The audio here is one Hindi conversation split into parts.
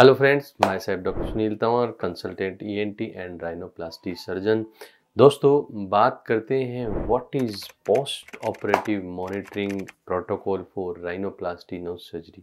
हेलो फ्रेंड्स माय साहब doctor Sunil Tanwar consultant E N T and rhinoplasty surgeon दोस्तों बात करते हैं what is post operative monitoring protocol for rhinoplasty nose surgery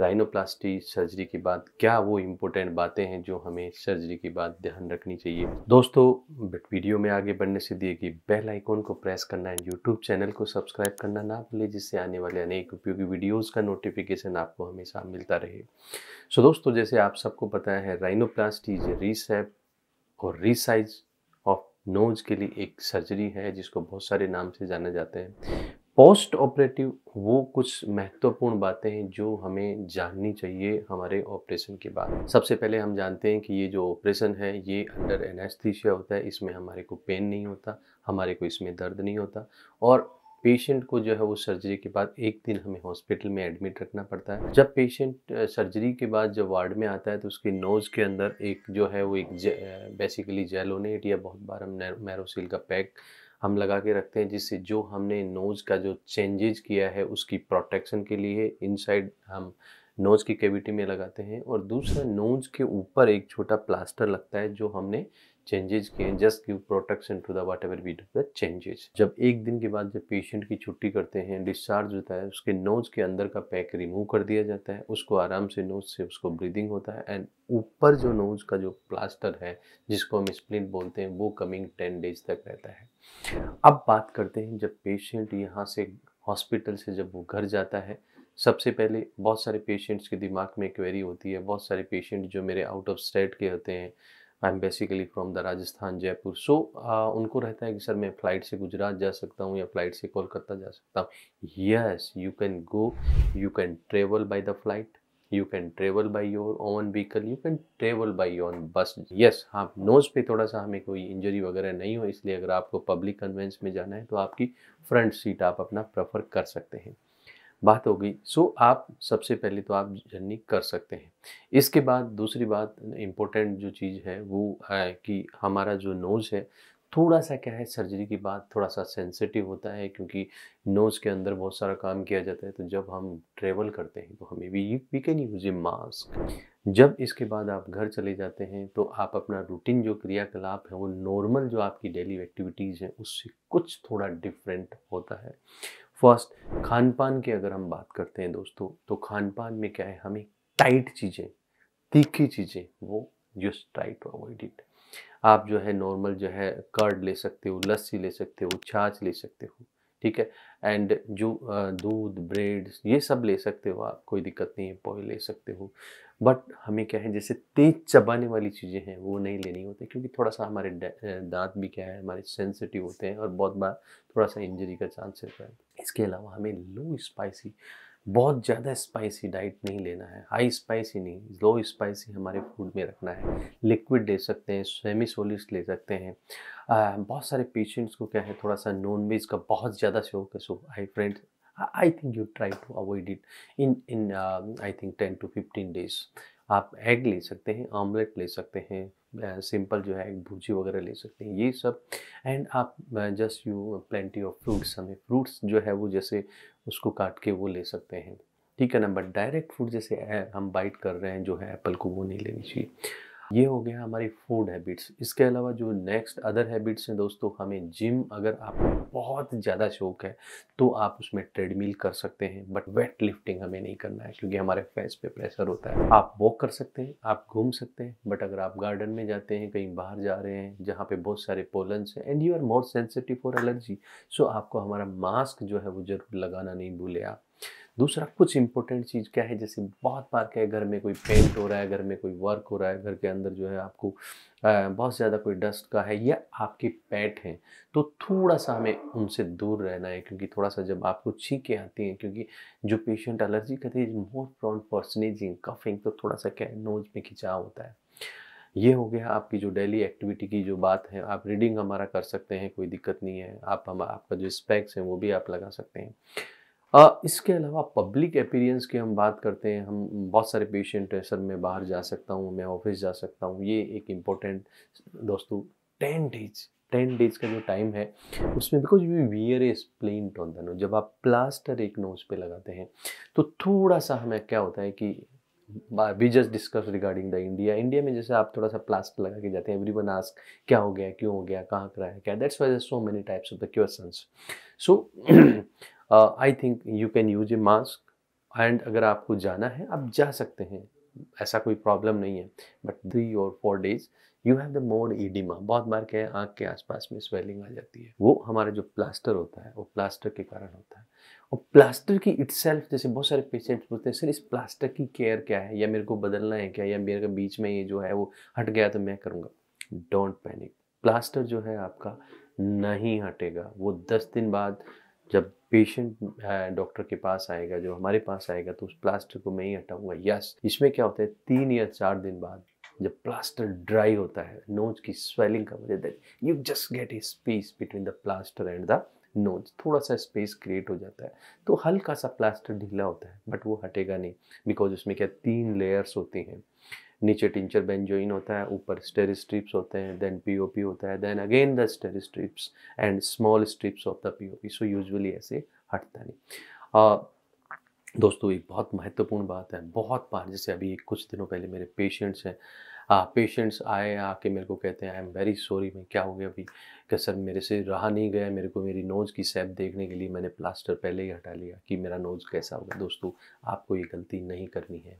rhinoplasty surgery के बाद क्या वो इम्पोर्टेंट बातें हैं जो हमें सर्जरी के बाद ध्यान रखनी चाहिए दोस्तों बट वीडियो में आगे बढ़ने से दिए कि बेल आइकॉन को प्रेस करना एंड यूट्यूब चैनल को सब्सक्राइब करना ना भूलें जिससे आने वाले अनेक उपयोगी वीडियोज़ का नोटिफिकेशन आपको हमेशा मिलता रहे सो so, दोस्तों जैसे आप सबको पता है राइनोप्लास्टी इज रीसेप और रीसाइज ऑफ नोज के लिए एक सर्जरी है जिसको बहुत सारे नाम से जाना जाते हैं पोस्ट ऑपरेटिव वो कुछ महत्वपूर्ण बातें हैं जो हमें जाननी चाहिए हमारे ऑपरेशन के बाद सबसे पहले हम जानते हैं कि ये जो ऑपरेशन है ये अंडर एनेस्थीसिया होता है इसमें हमारे को पेन नहीं होता हमारे को इसमें दर्द नहीं होता और पेशेंट को जो है वो सर्जरी के बाद एक दिन हमें हॉस्पिटल में एडमिट रखना पड़ता है जब पेशेंट सर्जरी के बाद जब वार्ड में आता है तो उसके नोज़ के अंदर एक जो है वो एक जे, बेसिकली जेलोनेट या बहुत बार हम मैरोसिल का पैक हम लगा के रखते हैं जिससे जो हमने नोज़ का जो चेंजेज किया है उसकी प्रोटेक्शन के लिए इनसाइड हम नोज़ की कैविटी में लगाते हैं और दूसरा नोज़ के ऊपर एक छोटा प्लास्टर लगता है जो हमने चेंजेज किए हैं just give protection to the whatever we do the changes जब एक दिन के बाद जब पेशेंट की छुट्टी करते हैं डिस्चार्ज होता है उसके नोज के अंदर का पैक रिमूव कर दिया जाता है उसको आराम से नोज से उसको ब्रीदिंग होता है एंड ऊपर जो नोज का जो प्लास्टर है जिसको हम स्प्लिट बोलते हैं वो कमिंग टेन डेज तक रहता है अब बात करते हैं जब पेशेंट यहाँ से हॉस्पिटल से जब वो घर जाता है सबसे पहले बहुत सारे पेशेंट्स के दिमाग में क्वेरी होती है बहुत सारे पेशेंट जो मेरे आउट ऑफ स्टेट के होते हैं I am basically from the Rajasthan Jaipur so उनको रहता है कि सर मैं फ़्लाइट से गुजरात जा सकता हूँ या फ़्लाइट से कोलकाता जा सकता हूँ yes you can go you can travel by the flight you can travel by your own vehicle you can travel by your bus yes हाँ नोज़ पे थोड़ा सा हमें कोई इंजरी वगैरह नहीं हो इसलिए अगर आपको पब्लिक कन्वेंस में जाना है तो आपकी फ्रंट सीट आप अपना प्रेफर कर सकते हैं बात होगी सो आप सबसे पहले तो आप जर्नी कर सकते हैं इसके बाद दूसरी बात इम्पोर्टेंट जो चीज़ है वो है कि हमारा जो नोज़ है थोड़ा सा क्या है सर्जरी के बाद थोड़ा सा सेंसिटिव होता है क्योंकि नोज़ के अंदर बहुत सारा काम किया जाता है तो जब हम ट्रेवल करते हैं तो हमें भी we can use a mask जब इसके बाद आप घर चले जाते हैं तो आप अपना रूटीन जो क्रियाकलाप है वो नॉर्मल जो आपकी डेली एक्टिविटीज़ हैं उससे कुछ थोड़ा डिफरेंट होता है फर्स्ट खान पान की अगर हम बात करते हैं दोस्तों तो खान पान में क्या है हमें टाइट चीज़ें तीखी चीज़ें वो just try to avoid it आप जो है नॉर्मल जो है कर्ड ले सकते हो लस्सी ले सकते हो छाछ ले सकते हो ठीक है एंड जो दूध ब्रेड ये सब ले सकते हो आप कोई दिक्कत नहीं है पोहे ले सकते हो बट हमें क्या है जैसे तेज चबाने वाली चीज़ें हैं वो नहीं लेनी होती क्योंकि थोड़ा सा हमारे दांत भी क्या है हमारे सेंसिटिव होते हैं और बहुत बार थोड़ा सा इंजरी का चांस रहता है इसके अलावा हमें लो स्पाइसी बहुत ज़्यादा स्पाइसी डाइट नहीं लेना है हाई स्पाइसी नहीं लो स्पाइसी हमारे फूड में रखना है लिक्विड ले सकते हैं सेमी सोलिड्स ले सकते हैं आ, बहुत सारे पेशेंट्स को क्या है थोड़ा सा नॉन वेज का बहुत ज़्यादा शौक है so hi friends I think you try to avoid it in in I think ten to fifteen days आप एग ले सकते हैं ऑमलेट ले सकते हैं सिंपल जो है एग वगैरह ले सकते हैं ये सब एंड आप just you plenty of fruits हमें फ्रूट्स जो है वो जैसे उसको काट के वो ले सकते हैं ठीक है ना बट डायरेक्ट फ्रूट जैसे हम बाइट कर रहे हैं जो है एप्पल को वो नहीं लेनी चाहिए ये हो गया हमारी फूड हैबिट्स इसके अलावा जो नेक्स्ट अदर हैबिट्स हैं दोस्तों हमें जिम अगर आपको बहुत ज़्यादा शौक है तो आप उसमें ट्रेडमिल कर सकते हैं बट वेट लिफ्टिंग हमें नहीं करना है क्योंकि हमारे फेस पे प्रेशर होता है आप वॉक कर सकते हैं आप घूम सकते हैं बट अगर आप गार्डन में जाते हैं कहीं बाहर जा रहे हैं जहाँ पे बहुत सारे पोलन्स हैं and you are more sensitive for allergy so आपको हमारा मास्क जो है वो जरूर लगाना नहीं भूले आप दूसरा कुछ इंपॉर्टेंट चीज़ क्या है जैसे बहुत बार क्या है घर में कोई पेंट हो रहा है घर में कोई वर्क हो रहा है घर के अंदर जो है आपको बहुत ज़्यादा कोई डस्ट का है या आपके पैट हैं तो थोड़ा सा हमें उनसे दूर रहना है क्योंकि थोड़ा सा जब आपको छींकें आती हैं क्योंकि जो पेशेंट एलर्जी करते हैं मोस्ट प्रॉन फॉर कफिंग तो थोड़ा सा क्या है नोज में खिंचाव होता है ये हो गया आपकी जो डेली एक्टिविटी की जो बात है आप रीडिंग हमारा कर सकते हैं कोई दिक्कत नहीं है आप हम आपका जो स्पेक्स हैं वो भी आप लगा सकते हैं इसके अलावा पब्लिक अपीरियंस की हम बात करते हैं हम बहुत सारे पेशेंट हैं सर मैं बाहर जा सकता हूँ मैं ऑफिस जा सकता हूँ ये एक इम्पोर्टेंट दोस्तों टेन डेज टेन डेज का जो टाइम है उसमें because we wear a splint on the nose जब आप प्लास्टर एक नोज पे लगाते हैं तो थोड़ा सा हमें क्या होता है कि we just discuss regarding the India India में जैसे आप थोड़ा सा प्लास्टर लगा के जाते हैं एवरी वन आस्क क्या हो गया क्यों हो गया कहाँ कराया क्या that's why so many types of the question so I think you can use a mask and अगर आपको जाना है आप जा सकते हैं ऐसा कोई प्रॉब्लम नहीं है बट थ्री और four days you have the more oedema बहुत बार क्या है आँख के आसपास में स्वेलिंग आ जाती है वो हमारा जो प्लास्टर होता है वो प्लास्टर के कारण होता है और प्लास्टर की इट जैसे बहुत सारे पेशेंट्स बोलते हैं सर इस प्लास्टर की केयर क्या है या मेरे को बदलना है क्या या मेरे का बीच में ये जो है वो हट गया तो मैं करूँगा डोंट पैनिक प्लास्टर जो है आपका नहीं हटेगा वो दस दिन बाद जब पेशेंट डॉक्टर के पास आएगा जो हमारे पास आएगा तो उस प्लास्टर को मैं ही हटाऊंगा यस इसमें क्या होता है तीन या चार दिन बाद जब प्लास्टर ड्राई होता है नोज की स्वेलिंग का वजह you just get a space between the plaster and the nose थोड़ा सा स्पेस क्रिएट हो जाता है तो हल्का सा प्लास्टर ढीला होता है बट वो हटेगा नहीं बिकॉज उसमें क्या तीन लेयर्स होती हैं नीचे टिंचर बेन बेंजोइन होता है ऊपर स्टेर स्ट्रिप्स होते हैं देन पीओपी होता है then again the steri strips and small strips of the POP so usually ऐसे हटता नहीं uh, दोस्तों एक बहुत महत्वपूर्ण बात है बहुत बार जैसे अभी कुछ दिनों पहले मेरे पेशेंट्स हैं पेशेंट्स आए आके मेरे को कहते हैं आई एम वेरी सॉरी मैं क्या हो गया अभी कि सर मेरे से रहा नहीं गया मेरे को मेरी नोज़ की सेप देखने के लिए मैंने प्लास्टर पहले ही हटा लिया कि मेरा नोज़ कैसा होगा दोस्तों आपको ये गलती नहीं करनी है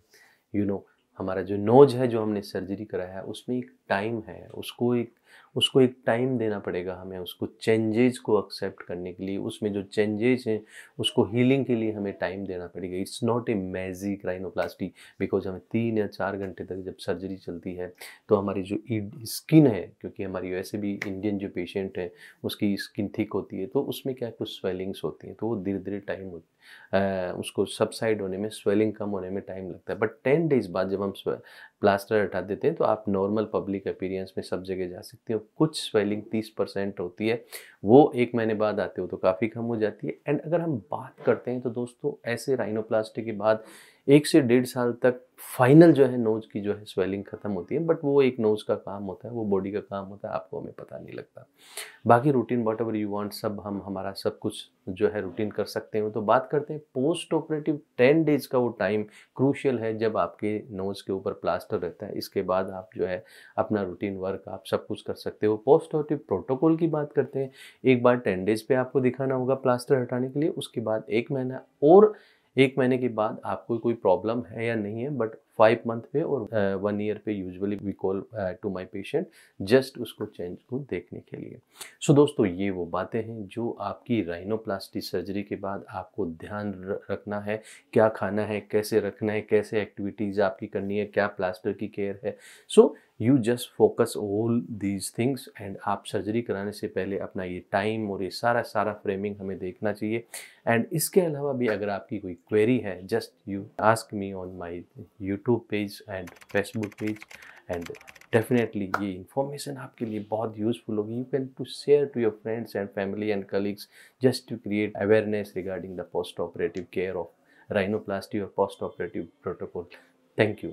यू you नो know, हमारा जो नोज है जो हमने सर्जरी कराया है उसमें एक टाइम है उसको एक उसको एक टाइम देना पड़ेगा हमें उसको चेंजेज को एक्सेप्ट करने के लिए उसमें जो चेंजेज हैं उसको हीलिंग के लिए हमें टाइम देना पड़ेगा it's not a magic rhinoplasty because हमें तीन या चार घंटे तक जब सर्जरी चलती है तो हमारी जो स्किन है क्योंकि हमारी वैसे भी इंडियन जो पेशेंट है उसकी स्किन थिक होती है तो उसमें क्या कुछ स्वेलिंग्स होती हैं तो वो धीरे धीरे टाइम होती उसको सबसाइड होने में स्वेलिंग कम होने में टाइम लगता है बट टेन डेज बाद जब हम प्लास्टर हटा देते हैं तो आप नॉर्मल पब्लिक अपीरियंस में सब जगह जा सकते हो कुछ स्वेलिंग 30 परसेंट होती है वो एक महीने बाद आते हो तो काफ़ी कम हो जाती है एंड अगर हम बात करते हैं तो दोस्तों ऐसे राइनोप्लास्टी के बाद एक से डेढ़ साल तक फाइनल जो है नोज़ की जो है स्वेलिंग ख़त्म होती है बट वो एक नोज़ का काम होता है वो बॉडी का काम होता है आपको हमें पता नहीं लगता बाकी routine whatever you want सब हम हमारा सब कुछ जो है रूटीन कर सकते हो तो बात करते हैं पोस्ट ऑपरेटिव टेन डेज का वो टाइम क्रूशियल है जब आपके नोज़ के ऊपर प्लास्टर रहता है इसके बाद आप जो है अपना रूटीन वर्क आप सब कुछ कर सकते हो पोस्ट ऑपरेटिव प्रोटोकॉल की बात करते हैं एक बार टेन डेज पर आपको दिखाना होगा प्लास्टर हटाने के लिए उसके बाद एक महीना और एक महीने के बाद आपको कोई प्रॉब्लम है या नहीं है बट फाइव मंथ पे और वन ईयर पे usually we call to my patient just उसको चेंज को देखने के लिए सो so, दोस्तों ये वो बातें हैं जो आपकी राइनोप्लास्टी सर्जरी के बाद आपको ध्यान रखना है क्या खाना है कैसे रखना है कैसे एक्टिविटीज़ आपकी करनी है क्या प्लास्टर की केयर है so so, you just focus all these things and आप सर्जरी कराने से पहले अपना ये टाइम और ये सारा सारा फ्रेमिंग हमें देखना चाहिए एंड इसके अलावा भी अगर आपकी कोई क्वेरी है just you ask me on my YouTube page and Facebook page and definitely ये इन्फॉर्मेशन आपके लिए बहुत यूजफुल होगी you can to share to your friends and family and colleagues just to create awareness regarding the post operative care of rhinoplasty और post operative protocol thank you